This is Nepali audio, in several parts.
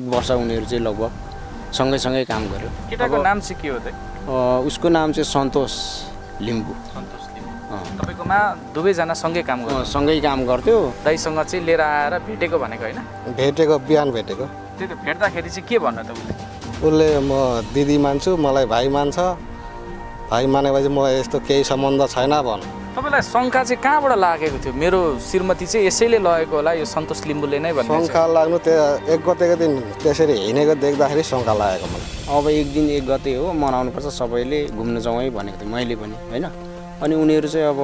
एक वर्ष उनीहरू चाहिँ लगभग सँगैसँगै काम गर्यो केटाको नाम चाहिँ के हो त उसको नाम चाहिँ सन्तोष लिम्बू सन्तोष तपाईँकोमा दुवैजना सँगै काम गर्थ्यो सँगै काम गर्थ्यो दाइसँग चाहिँ लिएर आएर भेटेको भनेको होइन भेटेको बिहान भेटेको त्यही त भेट्दाखेरि चाहिँ के भन्नु त उसले उसले म दिदी मान्छु मलाई भाइ मान्छ भाइ मानेपछि म यस्तो केही सम्बन्ध छैन भन्नु तपाईँलाई शङ्का चाहिँ कहाँबाट लागेको थियो मेरो श्रीमती चाहिँ यसैले लगेको होला यो सन्तोष लिम्बूले नै भन्नु शङ्का लाग्नु त्यो एक गतेको दिन त्यसरी हिँडेको देख्दाखेरि शङ्का लागेको मलाई अब एक दिन एक गते हो मनाउनुपर्छ सबैले घुम्न जाउँ है भनेको थिएँ मैले पनि होइन अनि उनीहरू चाहिँ अब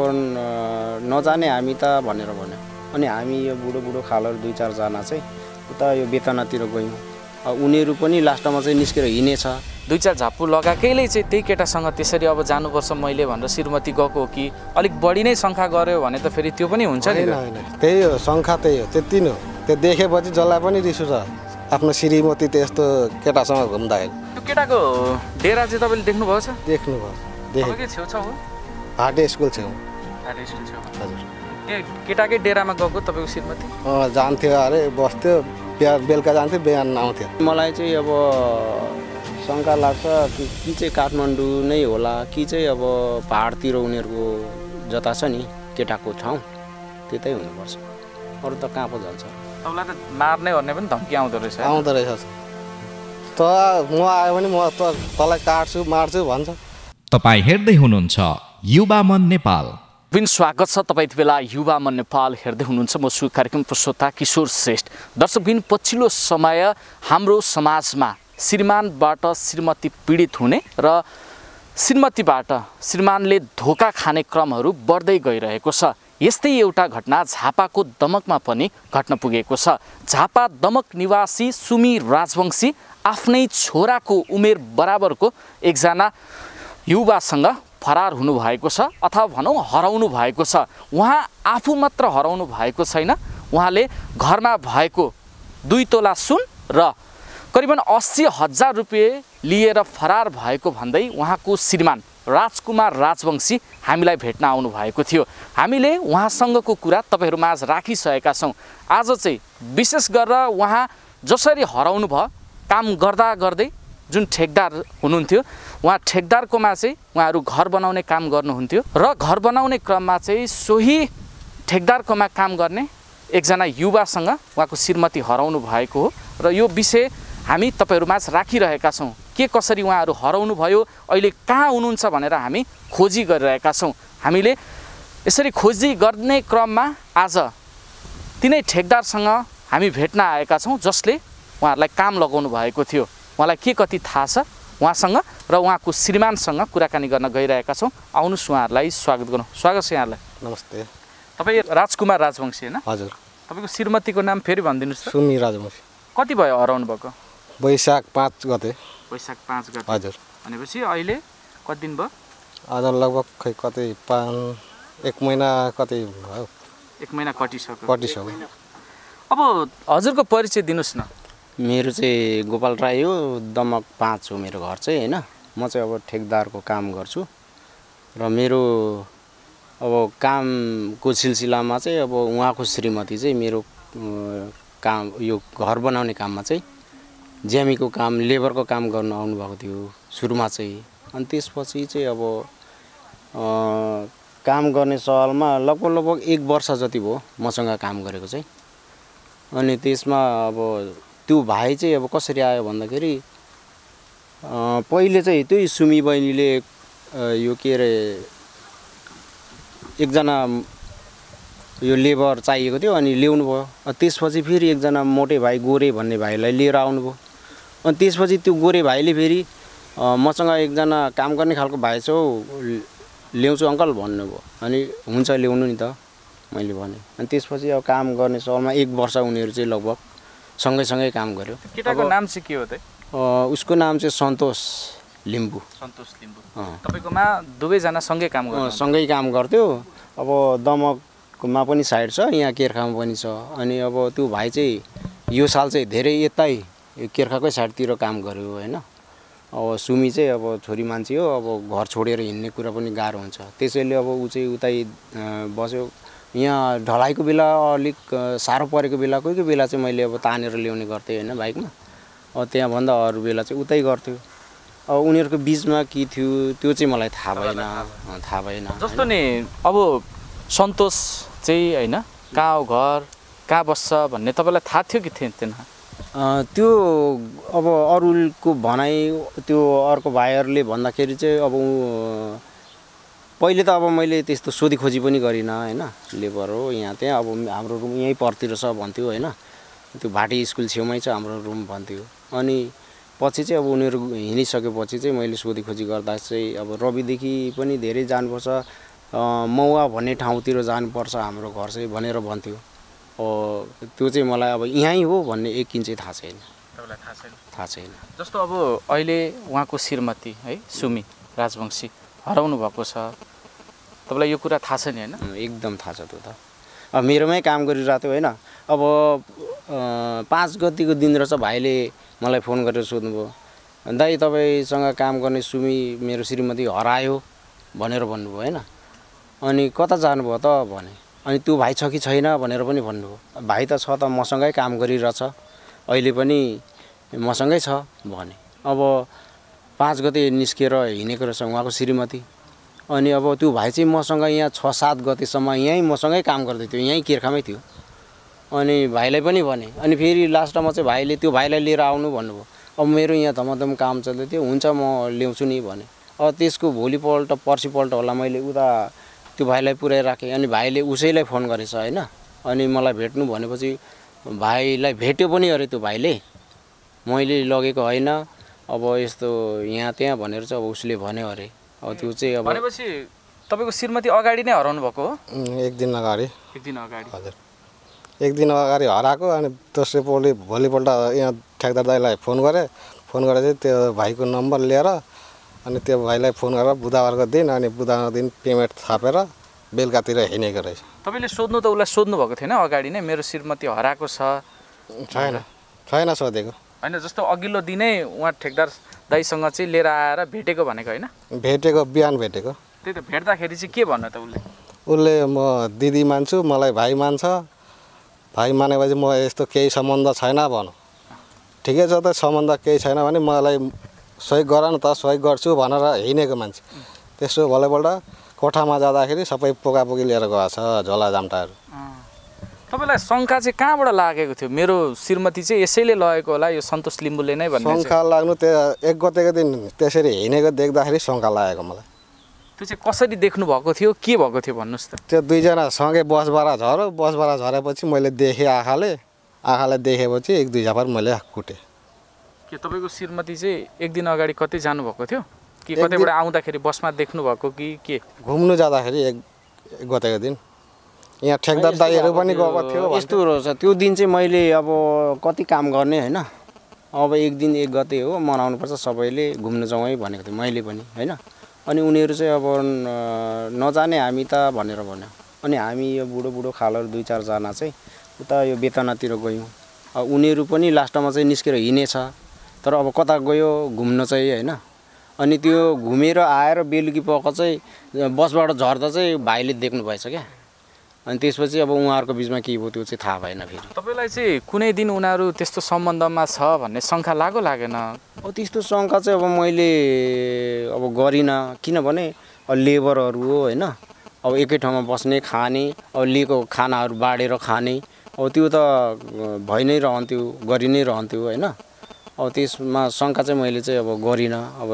नजाने हामी त भनेर भन्यो अनि हामी यो बुढो बुढो खालहरू दुई चारजना चाहिँ उता यो बेतनातिर गयौँ उनीहरू पनि लास्टमा चाहिँ निस्केर हिँडेछ दुई चार झाप्पु लगाएकैले चाहिँ त्यही केटासँग त्यसरी अब जानुपर्छ मैले भनेर श्रीमती गएको हो कि अलिक बढी नै शङ्खा गऱ्यो भने त फेरि त्यो पनि हुन्छ नि त्यही हो शङ्खा त्यही हो त्यति नै हो त्यो देखेपछि जसलाई पनि रिस छ आफ्नो श्रीमती त्यस्तो यस्तो केटासँग घुम्दाखेरि त्यो केटाको डेरा चाहिँ तपाईँले देख्नुभएको छ देख्नुभयो देखेको स्कुल छेउ स्कुल छेउ हजुर केटाकै डेरामा गएको तपाईँको श्रीमती जान्थ्यो अरे बस्थ्यो बिहान बेलुका जान्थ्यो बिहान आउँथ्यो मलाई चाहिँ अब शङ्का लाग्छ कि चाहिँ काठमाडौँ नै होला कि चाहिँ अब पाहाडतिर उनीहरूको जता छ नि केटाको ठाउँ त्यतै हुनुपर्छ अरू त कहाँ पो जान्छ त मार्ने भन्ने पनि धम्की आउँदो रहेछ आउँदो रहेछ त म आयो भने म त तँलाई काट्छु मार्छु भन्छ तपाईँ हेर्दै हुनुहुन्छ युवा मन नेपाल स्वागत छ तपाईँ यति बेला युवा मन नेपाल हेर्दै हुनुहुन्छ म सु कार्यक्रम प्रश्रोता किशोर श्रेष्ठ दर्शक बिन पछिल्लो समय हाम्रो समाजमा श्रीमानबाट श्रीमती पीडित हुने र श्रीमतीबाट श्रीमानले धोका खाने क्रमहरू बढ्दै गइरहेको छ यस्तै एउटा घटना झापाको दमकमा पनि घट्न पुगेको छ झापा दमक निवासी सुमी राजवंशी आफ्नै छोराको उमेर बराबरको एकजना युवासँग फरार हुनुभएको छ अथवा भनौँ हराउनु भएको छ उहाँ आफू मात्र हराउनु भएको छैन उहाँले घरमा भएको दुई तोला सुन र करिबन अस्सी हजार रुपियाँ लिएर फरार भएको भन्दै उहाँको श्रीमान राजकुमार राजवंशी हामीलाई भेट्न आउनुभएको थियो हामीले उहाँसँगको कुरा तपाईँहरूमा आज राखिसकेका छौँ आज चाहिँ विशेष गरेर उहाँ जसरी हराउनु भयो काम गर्दा गर्दै जुन ठेकदार हुनुहुन्थ्यो उहाँ ठेकदारकोमा चाहिँ उहाँहरू घर बनाउने काम गर्नुहुन्थ्यो र घर बनाउने क्रममा चाहिँ सोही ठेकदारकोमा काम गर्ने एकजना युवासँग उहाँको श्रीमती हराउनु भएको हो र यो विषय हामी तपाईँहरूमाझ राखिरहेका छौँ के कसरी उहाँहरू हराउनु भयो अहिले कहाँ हुनुहुन्छ भनेर हामी खोजी गरिरहेका छौँ हामीले यसरी खोजी गर्ने क्रममा आज तिनै ठेकदारसँग हामी भेट्न आएका छौँ जसले उहाँहरूलाई काम लगाउनु भएको थियो उहाँलाई के कति थाहा छ उहाँसँग र उहाँको श्रीमानसँग कुराकानी गर्न गइरहेका छौँ आउनुहोस् उहाँहरूलाई स्वागत गर्नु स्वागत छ यहाँलाई नमस्ते तपाईँ राजकुमार राजवंशी होइन हजुर तपाईँको श्रीमतीको नाम फेरि भनिदिनुहोस् सुमी राजवंशी कति भयो हराउनु भएको वैशाख पाँच गते वैशाख पाँच गते हजुर भनेपछि अहिले कति दिन भयो आज लगभग खै कतै पाँच एक महिना कति भयो एक महिना कटिसक्यो कटिसक्यो अब हजुरको परिचय दिनुहोस् न मेरो चाहिँ गोपाल राई हो दमक पाँच हो मेरो घर चाहिँ होइन म चाहिँ अब ठेकदारको काम गर्छु र मेरो अब कामको सिलसिलामा चाहिँ अब उहाँको श्रीमती चाहिँ मेरो काम यो घर बनाउने काममा चाहिँ ज्यामीको काम लेबरको काम गर्न आउनुभएको थियो सुरुमा चाहिँ अनि त्यसपछि चाहिँ अब काम गर्ने सहलमा लगभग लगभग एक वर्ष जति भयो मसँग काम गरेको चाहिँ अनि त्यसमा अब त्यो भाइ चाहिँ अब कसरी आयो भन्दाखेरि पहिले चाहिँ त्यही सुमी बहिनीले यो के अरे एकजना यो लेबर चाहिएको थियो अनि ल्याउनु भयो त्यसपछि फेरि एकजना मोटे भाइ गोरे भन्ने भाइलाई लिएर आउनुभयो अनि त्यसपछि त्यो गोरे भाइले फेरि मसँग एकजना काम गर्ने खालको भाइ छ हौ ल्याउँछु अङ्कल भन्नुभयो अनि हुन्छ ल्याउनु नि त मैले भने अनि त्यसपछि अब काम गर्ने सहरमा एक वर्ष उनीहरू चाहिँ लगभग सँगै सँगै काम गर्यो केटाको नाम चाहिँ के हो त उसको नाम चाहिँ सन्तोष लिम्बू सन्तोष लिम्बू तपाईँकोमा दुवैजना सँगै काम गर्नु सँगै काम गर्थ्यो अब दमकमा पनि साइड छ यहाँ केर्खामा पनि छ अनि अब त्यो भाइ चाहिँ यो साल चाहिँ धेरै यतै यो केर्खाकै साइडतिर काम गऱ्यो होइन अब सुमी चाहिँ अब छोरी मान्छे हो अब घर छोडेर हिँड्ने कुरा पनि गाह्रो हुन्छ त्यसैले अब ऊ चाहिँ उतै बस्यो यहाँ ढलाइको बेला अलिक साह्रो परेको बेला कोही कोही बेला चाहिँ मैले अब तानेर ल्याउने गर्थेँ होइन बाइकमा अब त्यहाँभन्दा अरू बेला चाहिँ उतै गर्थ्यो अब उनीहरूको बिचमा के थियो त्यो चाहिँ मलाई थाहा भएन थाहा भएन जस्तो नि अब सन्तोष चाहिँ होइन कहाँ घर कहाँ बस्छ भन्ने तपाईँलाई थाहा थियो कि थिएन त्यो अब अरूको भनाइ त्यो अर्को भाइहरूले भन्दाखेरि चाहिँ अब पहिले त अब मैले त्यस्तो सोधीखोजी पनि गरिनँ होइन लेबर हो यहाँ त्यहाँ अब हाम्रो रुम यहीँ पर्तिर छ भन्थ्यो होइन त्यो भाटी स्कुल छेउमै छ हाम्रो रुम भन्थ्यो अनि पछि चाहिँ अब उनीहरू हिँडिसकेपछि चाहिँ मैले सोधीखोजी गर्दा चाहिँ अब रविदेखि पनि धेरै जानुपर्छ मौवा भन्ने ठाउँतिर जानुपर्छ हाम्रो घर चाहिँ भनेर भन्थ्यो त्यो चाहिँ मलाई अब यहीँ हो भन्ने एक चाहिँ थाहा छैन थाहा छैन थाहा छैन जस्तो अब अहिले उहाँको श्रीमती है सुमी राजवंशी हराउनु भएको छ तपाईँलाई यो कुरा थाहा छ नि होइन एकदम थाहा छ त्यो त अब मेरोमै काम गरिरहेको थियो होइन अब पाँच गतिको दिन रहेछ भाइले मलाई फोन गरेर सोध्नुभयो दाइ तपाईँसँग काम गर्ने सुमी मेरो श्रीमती हरायो भनेर भन्नुभयो होइन अनि कता जानुभयो त भने अनि त्यो भाइ छ कि छैन भनेर पनि भन्नुभयो भाइ त छ त मसँगै काम गरिरहेछ अहिले पनि मसँगै छ भने अब पाँच गते निस्किएर हिँडेको रहेछ उहाँको श्रीमती अनि अब त्यो भाइ चाहिँ मसँग यहाँ छ सात गतेसम्म यहीँ मसँगै काम गर्दै थियो यहीँ किर्खामै थियो अनि भाइलाई पनि भने अनि फेरि लास्टमा चाहिँ भाइले त्यो भाइलाई लिएर आउनु भन्नुभयो अब मेरो यहाँ धमाधम काम चल्दै थियो हुन्छ म ल्याउँछु नि भने अब त्यसको भोलिपल्ट पर्सिपल्ट होला मैले उता त्यो भाइलाई पुरै राखेँ अनि भाइले उसैलाई फोन गरेछ होइन अनि मलाई भेट्नु भनेपछि भाइलाई भेट्यो पनि अरे त्यो भाइले मैले लगेको होइन अब यस्तो यहाँ त्यहाँ भनेर चाहिँ अब उसले भन्यो अरे अब त्यो चाहिँ अब भनेपछि तपाईँको श्रीमती अगाडि नै हराउनु भएको हो एक दिन अगाडि एक दिन अगाडि हजुर एक दिन अगाडि हराएको अनि दोस्रो पोलि भोलिपल्ट यहाँ ठ्याक्दार दाइलाई फोन गरेँ फोन गरेर चाहिँ त्यो भाइको नम्बर लिएर अनि त्यो भाइलाई फोन गरेर बुधबारको दिन अनि बुधबारको दिन पेमेन्ट थापेर बेलुकातिर हिँडेको रहेछ तपाईँले सोध्नु त उसलाई सोध्नु भएको थिएन अगाडि नै मेरो श्रीमती हराएको छ छैन छैन सोधेको होइन जस्तो अघिल्लो दिनै उहाँ ठेकदार दाईसँग चाहिँ लिएर आएर भेटेको भनेको होइन भेटेको बिहान भेटेको त्यही त भेट्दाखेरि चाहिँ के भन्नु त उसले उसले म दिदी मान्छु मलाई भाइ मान्छ भाइ मानेपछि म यस्तो केही सम्बन्ध छैन भनौँ ठिकै छ त सम्बन्ध केही छैन भने मलाई सहयोग गर न त सहयोग गर्छु भनेर हिँडेको मान्छे त्यसो भोलिपल्ट कोठामा जाँदाखेरि सबै पोकापोकी लिएर गएको छ झोला जाम्टाहरू तपाईँलाई शङ्का चाहिँ कहाँबाट लागेको थियो मेरो श्रीमती चाहिँ यसैले लगेको होला यो सन्तोष लिम्बूले नै भन्नु शङ्का लाग्नु त्यो एक गतेको दिन त्यसरी हिँडेको देख्दाखेरि शङ्का लागेको मलाई त्यो चाहिँ कसरी देख्नु भएको थियो के भएको थियो भन्नुहोस् त त्यो दुईजना सँगै बसबाट झऱ्यो बसबाट झरेपछि मैले देखेँ आँखाले आँखाले देखेपछि एक दुई झापर मैले कुटेँ के तपाईँको श्रीमती चाहिँ एक दिन अगाडि कतै जानुभएको थियो कि कतैबाट आउँदाखेरि बसमा देख्नुभएको कि के घुम्नु जाँदाखेरि एक गतेको दिन यहाँ ठेकदार दाईहरू पनि गएको थियो यस्तो रहेछ त्यो दिन चाहिँ मैले अब कति काम गर्ने होइन अब एक दिन एक गते हो मनाउनुपर्छ सबैले घुम्नु जाउँ है भनेको थिएँ मैले पनि होइन अनि उनीहरू चाहिँ अब नजाने हामी त भनेर भन्यो अनि हामी यो बुढो बुढो खालहरू दुई चारजना चाहिँ उता यो बेतनातिर गयौँ उनीहरू पनि लास्टमा चाहिँ निस्केर हिँडेछ तर अब कता गयो घुम्न चाहिँ होइन अनि त्यो घुमेर आएर बेलुकी पको चाहिँ बसबाट झर्दा चाहिँ भाइले देख्नु भएछ क्या अनि त्यसपछि अब उहाँहरूको बिचमा के भयो त्यो चाहिँ थाहा भएन फेरि तपाईँलाई चाहिँ कुनै दिन उनीहरू त्यस्तो सम्बन्धमा छ भन्ने शङ्का लागो लागेन अब त्यस्तो शङ्का चाहिँ अब मैले अब गरिनँ किनभने अब लेबरहरू हो होइन अब एकै ठाउँमा बस्ने खाने अब लिएको खानाहरू बाँडेर खाने अब त्यो त भइ नै रहन्थ्यो गरि नै रहन्थ्यो होइन अब त्यसमा शङ्का चाहिँ मैले चाहिँ अब गरिनँ अब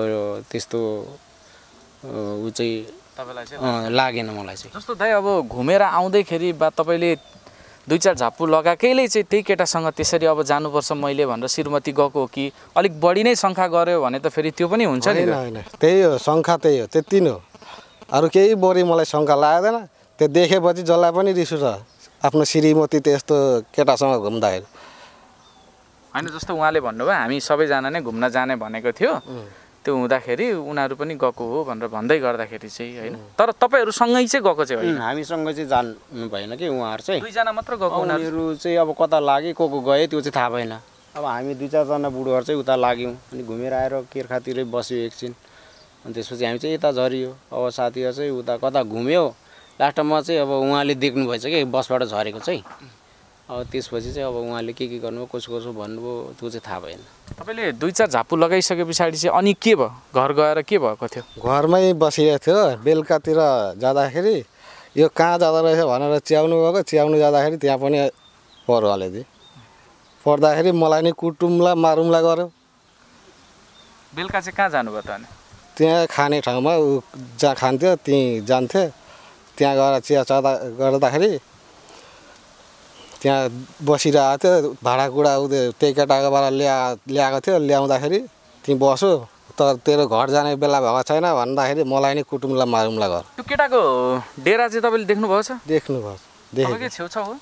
त्यस्तो ऊ चाहिँ तपाईँलाई लागेन मलाई चाहिँ जस्तो दाइ अब घुमेर आउँदैखेरि बा तपाईँले दुई चार झाप्पु लगाएकैले चाहिँ त्यही केटासँग त्यसरी अब जानुपर्छ मैले भनेर श्रीमती गएको हो कि अलिक बढी नै शङ्खा गऱ्यो भने त फेरि त्यो पनि हुन्छ नि होइन त्यही हो शङ्खा त्यही हो त्यति नै हो अरू केही बढी मलाई शङ्खा लागेन त्यो देखेपछि जसलाई पनि रिस उठ्छ आफ्नो श्रीमती त्यस्तो केटासँग घुम्दाखेरि होइन जस्तो उहाँले भन्नुभयो हामी सबैजना नै घुम्न जाने भनेको थियो त्यो हुँदाखेरि उनीहरू पनि गएको हो भनेर भन्दै गर्दाखेरि चाहिँ होइन तर तपाईँहरूसँगै चाहिँ गएको चाहिँ होइन हामीसँग चाहिँ जानु भएन कि उहाँहरू चाहिँ दुईजना मात्र गएको उनीहरू चाहिँ अब कता लाग्यो को को गए त्यो चाहिँ थाहा भएन अब हामी दुई चारजना बुढोहरू चाहिँ उता लाग्यौँ अनि घुमेर आएर किर्खातिरै बस्यो एकछिन अनि त्यसपछि हामी चाहिँ यता झरियो अब साथीहरू चाहिँ उता कता घुम्यो लास्टमा चाहिँ अब उहाँले देख्नुभएछ कि बसबाट झरेको चाहिँ अब त्यसपछि चाहिँ अब उहाँले के के गर्नुभयो कसो कसो भन्नुभयो त्यो चाहिँ थाहा भएन तपाईँले दुई चार झापु लगाइसके पछाडि चाहिँ अनि के भयो घर गएर के भएको थियो घरमै बसिरहेको थियो बेलुकातिर जाँदाखेरि यो कहाँ जाँदो रहेछ भनेर च्याउनु भएको च्याउनु जाँदाखेरि त्यहाँ पनि पर्यो अलिअलि पर्दाखेरि मलाई नि कुटुम्ला मारुम्ला गऱ्यो बेलुका चाहिँ कहाँ जानुभयो त अनि त्यहाँ खाने ठाउँमा ऊ जहाँ खान्थ्यो त्यहीँ जान्थ्यो त्यहाँ गएर चिया चदा गर्दाखेरि त्यहाँ बसिरहेको थियो भाँडाकुँडा उयो त्यही केटाकोबाट ल्या ल्याएको थियो ल्याउँदाखेरि तिमी बसो तर तेरो घर जाने बेला भएको छैन भन्दाखेरि मलाई नै कुटुम्बलाई मारुम्ला घर त्यो केटाको डेरा चाहिँ तपाईँले देख्नुभएको छ देख्नुभएको देखेको छेउछाउ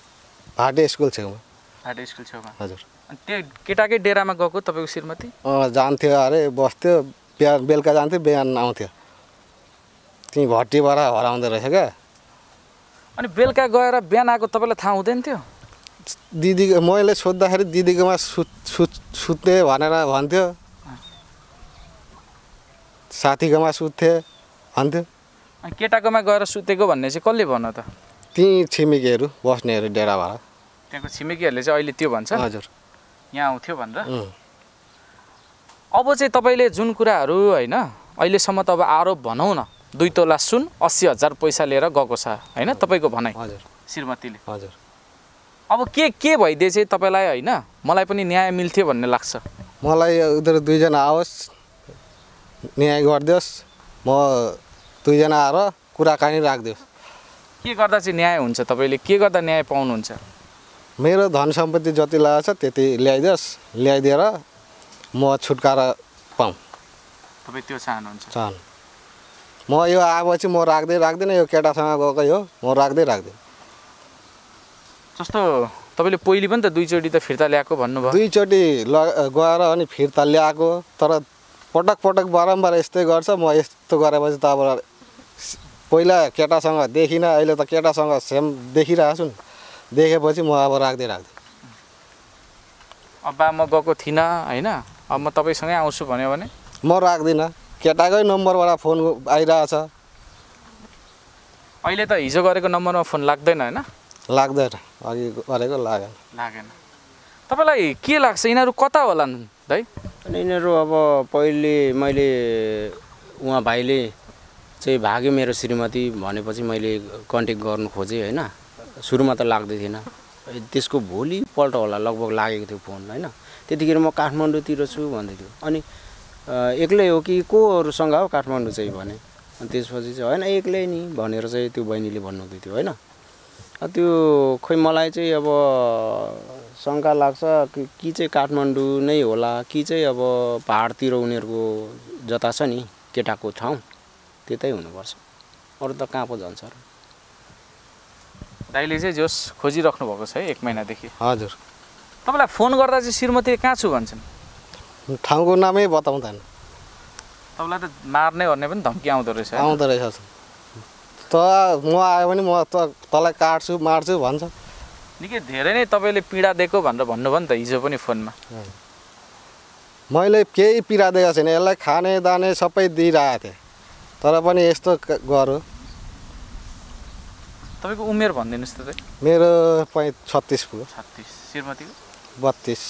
भाटे स्कुल छेउमा भाटे स्कुल छेउमा हजुर त्यो केटाकै डेरामा गएको तपाईँको श्रीमती अँ जान्थ्यो अरे बस्थ्यो बिहान बेलुका जान्थ्यो बिहान आउँथ्यो त्यहीँ भट्टीबाट हराउँदो रहेछ क्या अनि बेलुका गएर बिहान आएको तपाईँलाई थाहा हुँदैन थियो दिदी मैले सोद्धाखेरि दिदीकोमा सुत सुत्ने भनेर भन्थ्यो साथीकोमा सुत्थे भन्थ्यो केटाकोमा गएर सुतेको भन्ने चाहिँ कसले भन त ती छिमेकीहरू बस्नेहरू डेरा भएर त्यहाँको छिमेकीहरूले चाहिँ अहिले त्यो भन्छ हजुर यहाँ आउँथ्यो भनेर अब चाहिँ तपाईँले जुन कुराहरू होइन अहिलेसम्म त अब आरोप भनौँ न दुई तोला सुन अस्सी हजार पैसा लिएर गएको छ होइन तपाईँको भनाइ हजुर श्रीमतीले हजुर अब के के भइदिए चाहिँ तपाईँलाई होइन मलाई पनि न्याय मिल्थ्यो भन्ने लाग्छ मलाई उनीहरू दुईजना आओस् न्याय गरिदियोस् म दुईजना आएर कुराकानी राखिदियोस् के गर्दा चाहिँ न्याय हुन्छ तपाईँले के गर्दा न्याय पाउनुहुन्छ मेरो धन सम्पत्ति जति लागेको छ त्यति ल्याइदियोस् ल्याइदिएर म छुटकारा पाउँ तपाईँ त्यो चाहनुहुन्छ चाहनु म यो आएपछि म राख्दै राख्दिनँ यो केटासँग गएकै हो म राख्दै राख्दिनँ जस्तो तपाईँले पहिले पनि त दुईचोटि त फिर्ता ल्याएको भन्नुभयो दुईचोटि ल गएर अनि फिर्ता ल्याएको तर पटक पटक बारम्बार यस्तै गर्छ म यस्तो गरेपछि त अब पहिला केटासँग देखिनँ अहिले त केटासँग सेम देखिरहेको छु नि देखेपछि म अब राख्दै राख्दै अब म गएको थिइनँ होइन अब म तपाईँसँगै आउँछु भन्यो भने म राख्दिनँ केटाकै नम्बरबाट फोन आइरहेछ अहिले त हिजो गरेको नम्बरमा फोन लाग्दैन होइन लाग्दैन अघि गरेको लागेन लागेन तपाईँलाई के लाग्छ यिनीहरू कता होलान् है अनि यिनीहरू अब पहिले मैले उहाँ भाइले चाहिँ भाग्यो मेरो श्रीमती भनेपछि मैले कन्ट्याक्ट गर्नु खोजेँ होइन सुरुमा त लाग्दै थिएन त्यसको भोलिपल्ट होला लगभग लागेको थियो फोन होइन त्यतिखेर म काठमाडौँतिर छु भन्दै थियो अनि एक्लै हो कि कोहरूसँग हो काठमाडौँ चाहिँ भने अनि त्यसपछि चाहिँ होइन एक्लै नि भनेर चाहिँ त्यो बहिनीले भन्नुहुँदै थियो होइन त्यो खोइ मलाई चाहिँ अब शङ्का लाग्छ कि चाहिँ काठमाडौँ नै होला कि चाहिँ अब पाहाडतिर उनीहरूको जता छ नि केटाको ठाउँ त्यतै हुनुपर्छ अरू त कहाँ पो जान्छ र दाइले चाहिँ जोस खोजिराख्नु भएको छ है एक महिनादेखि हजुर तपाईँलाई फोन गर्दा चाहिँ श्रीमती कहाँ छु भन्छन् ठाउँको नामै बताउँदैन तपाईँलाई त मार्ने भन्ने पनि धम्की आउँदो रहेछ आउँदो रहेछ त म आयो भने म त तँलाई काट्छु मार्छु भन्छ निकै धेरै नै तपाईँले पीडा दिएको भनेर भन्नुभयो नि त हिजो पनि फोनमा मैले केही पीडा दिएको छैन यसलाई खाने दाने सबै दिइरहेको थिएँ तर पनि यस्तो गरौँ तपाईँको उमेर भनिदिनुहोस् त मेरो पैँ छत्तिस पुग्यो छत्तिस श्रीमतीको बत्तिस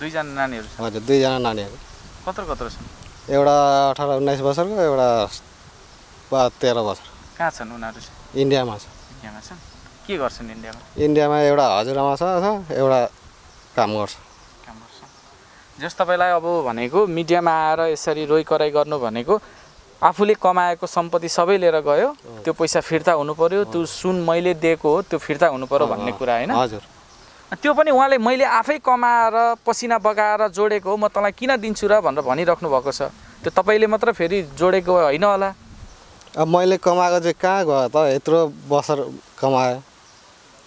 दुईजना नानीहरू हजुर दुईजना नानीहरू कत्रो कत्रो छन् एउटा अठार उन्नाइस वर्षको एउटा तेह्र वर्षको कहाँ छन् उनीहरू इन्डियामा छ इन्डियामा छन् के गर्छन् इन्डियामा इन्डियामा एउटा हजुरआमा छ एउटा काम गर्छ काम गर्छ जस तपाईँलाई अब भनेको मिडियामा आएर यसरी रोइ कराइ गर्नु भनेको आफूले कमाएको सम्पत्ति सबै लिएर गयो त्यो पैसा फिर्ता हुनु पर्यो त्यो सुन मैले दिएको हो त्यो फिर्ता हुनु पर्यो भन्ने कुरा होइन हजुर त्यो पनि उहाँले मैले आफै कमाएर पसिना बगाएर जोडेको हो म तँलाई किन दिन्छु र भनेर भनिराख्नु भएको छ त्यो तपाईँले मात्र फेरि जोडेको होइन होला अब मैले कमाएको चाहिँ कहाँ गयो त यत्रो बसर कमाएँ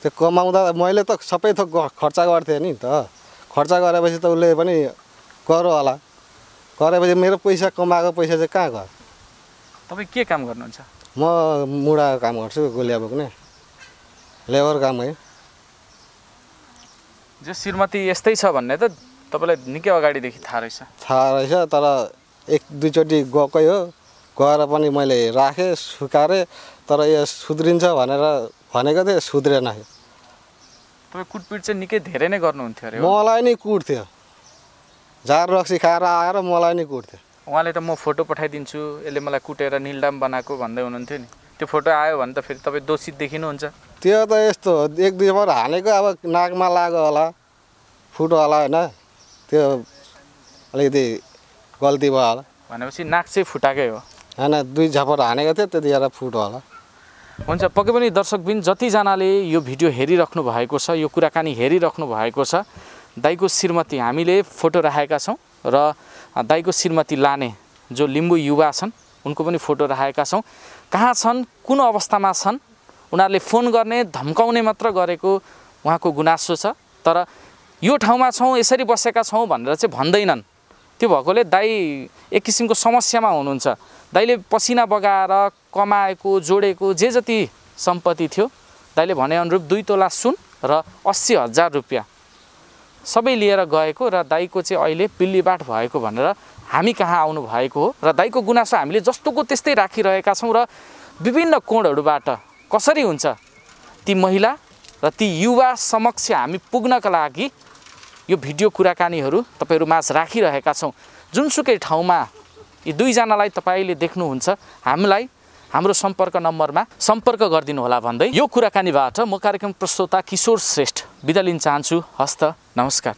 त्यो कमाउँदा मैले त सबै थोक खर्च गर्थेँ नि त खर्च गरेपछि त उसले पनि गर होला गरेपछि मेरो पैसा कमाएको पैसा चाहिँ कहाँ गयो तपाईँ के काम गर्नुहुन्छ म मुढाको काम गर्छु गोलिया बोक्ने लेबर काम है जो श्रीमती यस्तै छ भन्ने त तपाईँलाई निकै अगाडिदेखि थाहा रहेछ थाहा रहेछ तर एक दुईचोटि गएकै हो गएर पनि मैले राखेँ सुकाएँ तर यो सुध्रिन्छ भनेर भनेको थिएँ सुध्रेन तपाईँ कुटपिट चाहिँ निकै धेरै नै गर्नुहुन्थ्यो अरे मलाई नै कुट्थ्यो झार रक्सी खाएर आएर मलाई नै कुट्थ्यो उहाँले त म फोटो पठाइदिन्छु यसले मलाई कुटेर निलडाम बनाएको भन्दै हुनुहुन्थ्यो नि त्यो फोटो आयो भने त फेरि तपाईँ दोषित देखिनुहुन्छ त्यो त यस्तो एक दुई बार हानेको अब नाकमा लाग्यो होला फुट होला होइन त्यो अलिकति गल्ती भयो होला भनेपछि नाक चाहिँ फुटाएकै हो होइन दुई झपट हानेको थियो त्यतिखेर फुट होला हुन्छ पक्कै पनि दर्शकबिन जतिजनाले यो भिडियो हेरिराख्नु भएको छ यो कुराकानी हेरिराख्नु भएको छ दाईको श्रीमती हामीले फोटो राखेका छौँ र दाईको श्रीमती लाने जो लिम्बू युवा छन् उनको पनि फोटो राखेका छौँ कहाँ छन् कुन अवस्थामा छन् उनीहरूले फोन गर्ने धम्काउने मात्र गरेको उहाँको गुनासो छ तर यो ठाउँमा छौँ यसरी बसेका छौँ भनेर चाहिँ भन्दैनन् त्यो भएकोले दाई एक किसिमको समस्यामा हुनुहुन्छ दाइले पसिना बगाएर कमाएको जोडेको जे जति सम्पत्ति थियो दाइले भने अनुरूप दुई तोला सुन र अस्सी हजार रुपियाँ सबै लिएर गएको र दाईको चाहिँ अहिले पिल्लीबाट भएको भनेर हामी कहाँ आउनु भएको हो र दाईको गुनासो हामीले जस्तोको त्यस्तै राखिरहेका छौँ र विभिन्न कोणहरूबाट कसरी हुन्छ ती महिला र ती युवा समक्ष हामी पुग्नका लागि यो भिडियो कुराकानीहरू तपाईँहरू माझ राखिरहेका छौँ जुनसुकै ठाउँमा यी दुईजनालाई तपाईँले देख्नुहुन्छ हामीलाई हाम्रो सम्पर्क नम्बरमा सम्पर्क होला भन्दै यो कुराकानीबाट म कार्यक्रम प्रस्तोता किशोर श्रेष्ठ बिदा लिन चाहन्छु हस्त नमस्कार